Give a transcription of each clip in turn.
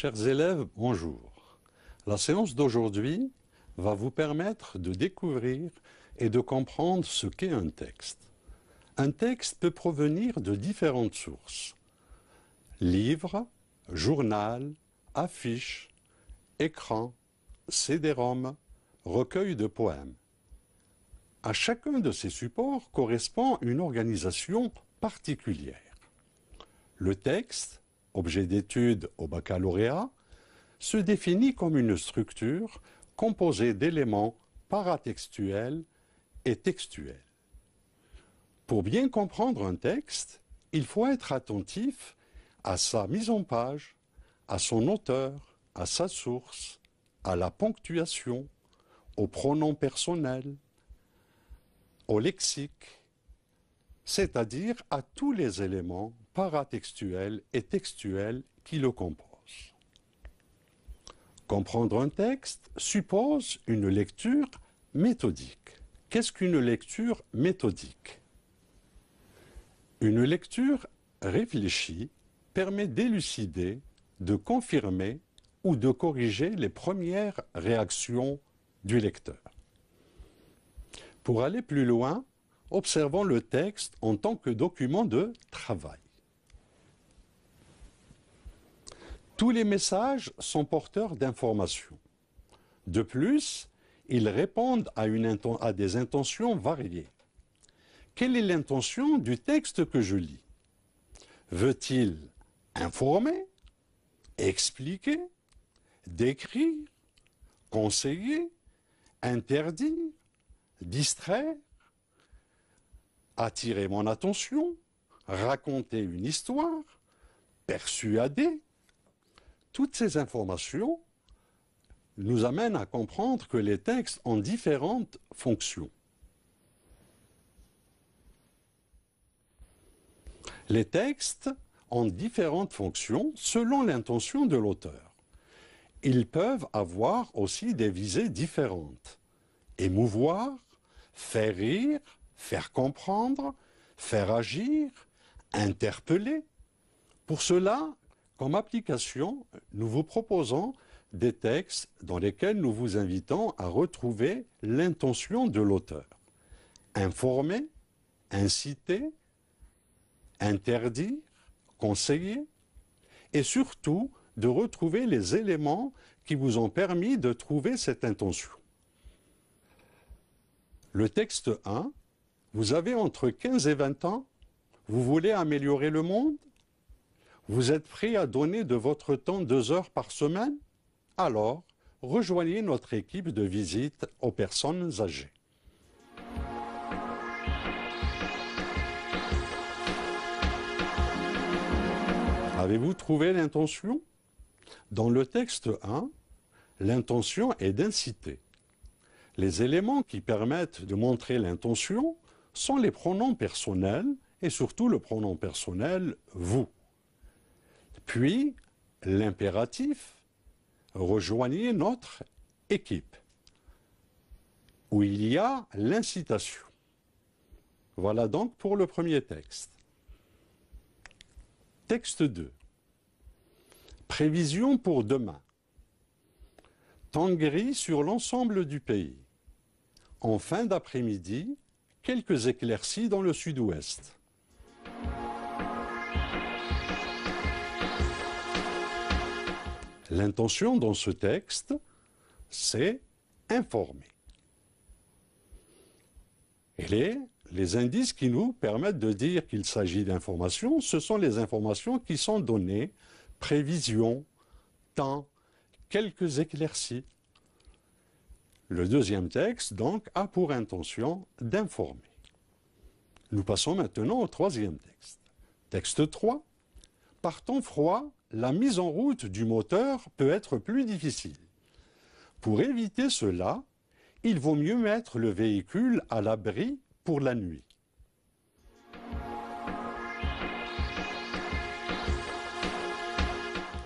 Chers élèves, bonjour. La séance d'aujourd'hui va vous permettre de découvrir et de comprendre ce qu'est un texte. Un texte peut provenir de différentes sources. Livre, journal, affiche, écran, CD-ROM, recueil de poèmes. À chacun de ces supports correspond une organisation particulière. Le texte objet d'étude au baccalauréat, se définit comme une structure composée d'éléments paratextuels et textuels. Pour bien comprendre un texte, il faut être attentif à sa mise en page, à son auteur, à sa source, à la ponctuation, aux pronoms personnels, au lexique, c'est-à-dire à tous les éléments paratextuel et textuel qui le composent. Comprendre un texte suppose une lecture méthodique. Qu'est-ce qu'une lecture méthodique Une lecture réfléchie permet d'élucider, de confirmer ou de corriger les premières réactions du lecteur. Pour aller plus loin, observons le texte en tant que document de travail. Tous les messages sont porteurs d'informations. De plus, ils répondent à, à des intentions variées. Quelle est l'intention du texte que je lis Veut-il informer, expliquer, décrire, conseiller, interdire, distraire, attirer mon attention, raconter une histoire, persuader, toutes ces informations nous amènent à comprendre que les textes ont différentes fonctions. Les textes ont différentes fonctions selon l'intention de l'auteur. Ils peuvent avoir aussi des visées différentes. Émouvoir, faire rire, faire comprendre, faire agir, interpeller. Pour cela, comme application, nous vous proposons des textes dans lesquels nous vous invitons à retrouver l'intention de l'auteur. Informer, inciter, interdire, conseiller, et surtout de retrouver les éléments qui vous ont permis de trouver cette intention. Le texte 1, vous avez entre 15 et 20 ans, vous voulez améliorer le monde, vous êtes prêt à donner de votre temps deux heures par semaine Alors, rejoignez notre équipe de visite aux personnes âgées. Avez-vous trouvé l'intention Dans le texte 1, l'intention est d'inciter. Les éléments qui permettent de montrer l'intention sont les pronoms personnels et surtout le pronom personnel « vous ». Puis, l'impératif, rejoignez notre équipe, où il y a l'incitation. Voilà donc pour le premier texte. Texte 2. Prévision pour demain. Temps gris sur l'ensemble du pays. En fin d'après-midi, quelques éclaircies dans le sud-ouest. L'intention dans ce texte, c'est informer. Et les, indices qui nous permettent de dire qu'il s'agit d'informations, ce sont les informations qui sont données, prévisions, temps, quelques éclaircies. Le deuxième texte, donc, a pour intention d'informer. Nous passons maintenant au troisième texte. Texte 3. Partons froid, la mise en route du moteur peut être plus difficile. Pour éviter cela, il vaut mieux mettre le véhicule à l'abri pour la nuit.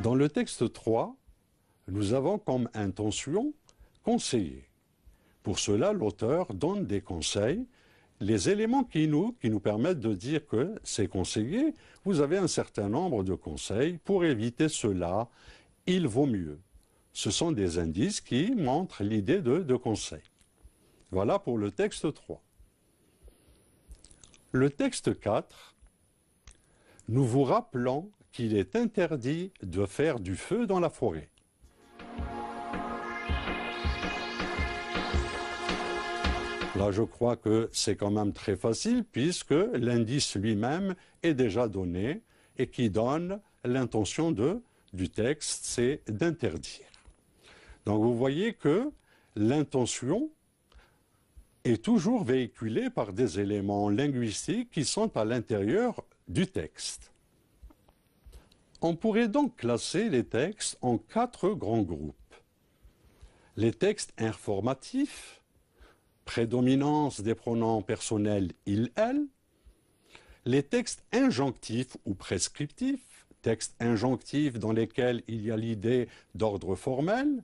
Dans le texte 3, nous avons comme intention conseiller. Pour cela, l'auteur donne des conseils les éléments qui nous, qui nous permettent de dire que c'est conseillers, vous avez un certain nombre de conseils, pour éviter cela, il vaut mieux. Ce sont des indices qui montrent l'idée de, de conseil. Voilà pour le texte 3. Le texte 4, nous vous rappelons qu'il est interdit de faire du feu dans la forêt. Là, je crois que c'est quand même très facile puisque l'indice lui-même est déjà donné et qui donne l'intention du texte, c'est d'interdire. Donc vous voyez que l'intention est toujours véhiculée par des éléments linguistiques qui sont à l'intérieur du texte. On pourrait donc classer les textes en quatre grands groupes. Les textes informatifs, prédominance des pronoms personnels il, elle, les textes injonctifs ou prescriptifs, textes injonctifs dans lesquels il y a l'idée d'ordre formel,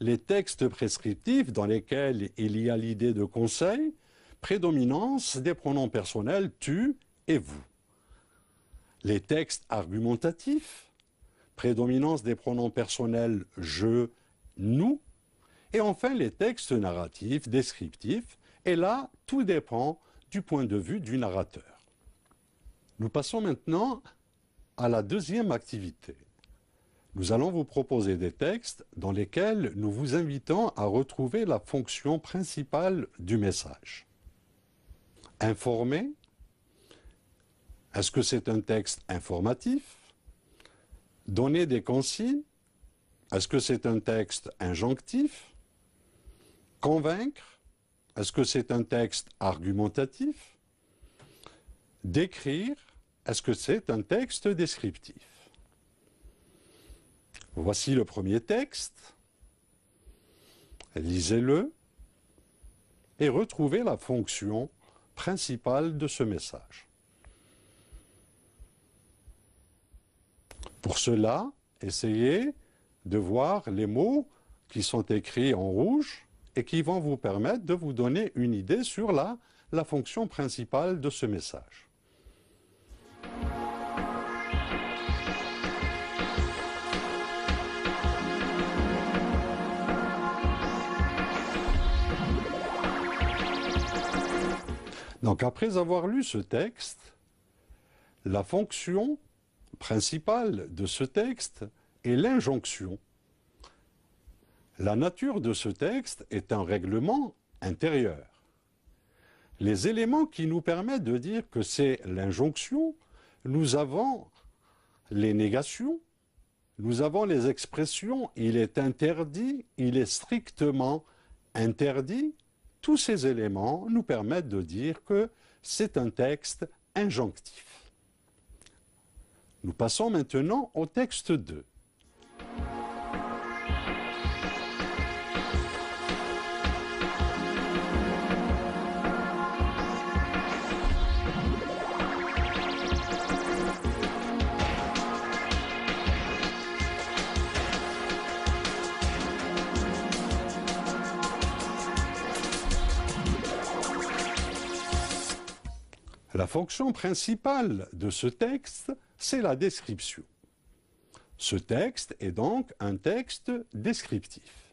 les textes prescriptifs dans lesquels il y a l'idée de conseil, prédominance des pronoms personnels tu et vous. Les textes argumentatifs, prédominance des pronoms personnels je, nous, et enfin, les textes narratifs, descriptifs. Et là, tout dépend du point de vue du narrateur. Nous passons maintenant à la deuxième activité. Nous allons vous proposer des textes dans lesquels nous vous invitons à retrouver la fonction principale du message. Informer. Est-ce que c'est un texte informatif Donner des consignes. Est-ce que c'est un texte injonctif convaincre Est-ce que c'est un texte argumentatif Décrire Est-ce que c'est un texte descriptif Voici le premier texte. Lisez-le et retrouvez la fonction principale de ce message. Pour cela, essayez de voir les mots qui sont écrits en rouge et qui vont vous permettre de vous donner une idée sur la, la fonction principale de ce message. Donc après avoir lu ce texte, la fonction principale de ce texte est l'injonction. La nature de ce texte est un règlement intérieur. Les éléments qui nous permettent de dire que c'est l'injonction, nous avons les négations, nous avons les expressions il est interdit, il est strictement interdit. Tous ces éléments nous permettent de dire que c'est un texte injonctif. Nous passons maintenant au texte 2. La fonction principale de ce texte, c'est la description. Ce texte est donc un texte descriptif.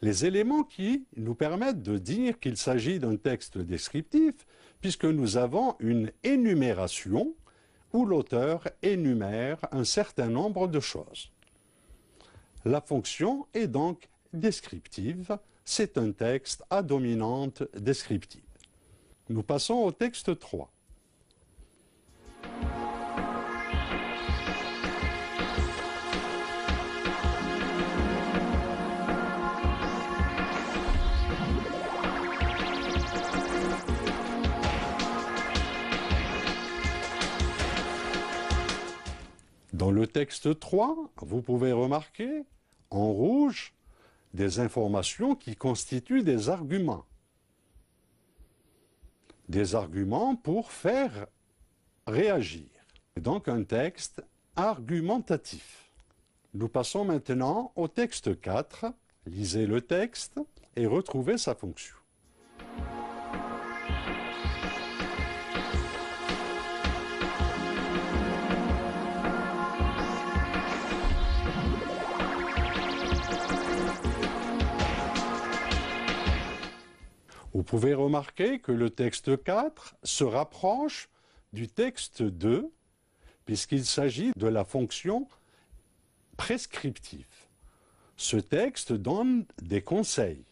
Les éléments qui nous permettent de dire qu'il s'agit d'un texte descriptif, puisque nous avons une énumération où l'auteur énumère un certain nombre de choses. La fonction est donc descriptive, c'est un texte à dominante descriptive. Nous passons au texte 3. Dans le texte 3, vous pouvez remarquer en rouge des informations qui constituent des arguments des arguments pour faire réagir. donc un texte argumentatif. Nous passons maintenant au texte 4. Lisez le texte et retrouvez sa fonction. Vous pouvez remarquer que le texte 4 se rapproche du texte 2 puisqu'il s'agit de la fonction prescriptive. Ce texte donne des conseils,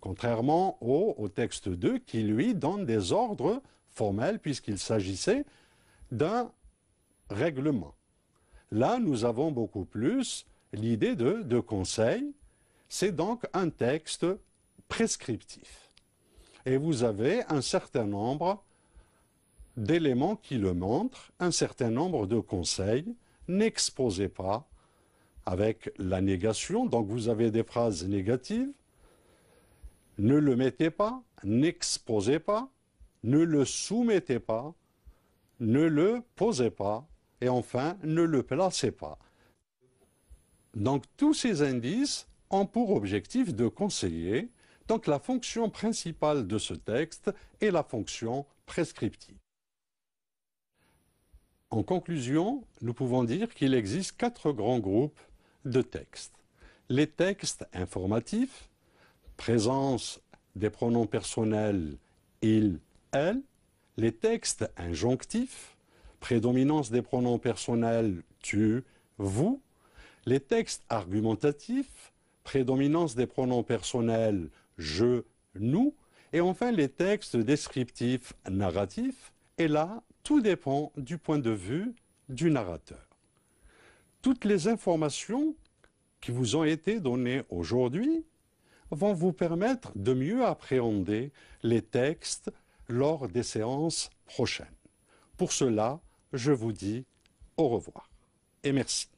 contrairement au, texte 2 qui lui donne des ordres formels puisqu'il s'agissait d'un règlement. Là, nous avons beaucoup plus l'idée de, de conseil. C'est donc un texte prescriptif et vous avez un certain nombre d'éléments qui le montrent, un certain nombre de conseils. N'exposez pas avec la négation, donc vous avez des phrases négatives. Ne le mettez pas, n'exposez pas, ne le soumettez pas, ne le posez pas, et enfin, ne le placez pas. Donc tous ces indices ont pour objectif de conseiller donc la fonction principale de ce texte est la fonction prescriptive. En conclusion, nous pouvons dire qu'il existe quatre grands groupes de textes. Les textes informatifs, présence des pronoms personnels il, elle, les textes injonctifs, prédominance des pronoms personnels tu, vous, les textes argumentatifs, prédominance des pronoms personnels je, nous. Et enfin, les textes descriptifs narratifs. Et là, tout dépend du point de vue du narrateur. Toutes les informations qui vous ont été données aujourd'hui vont vous permettre de mieux appréhender les textes lors des séances prochaines. Pour cela, je vous dis au revoir et merci.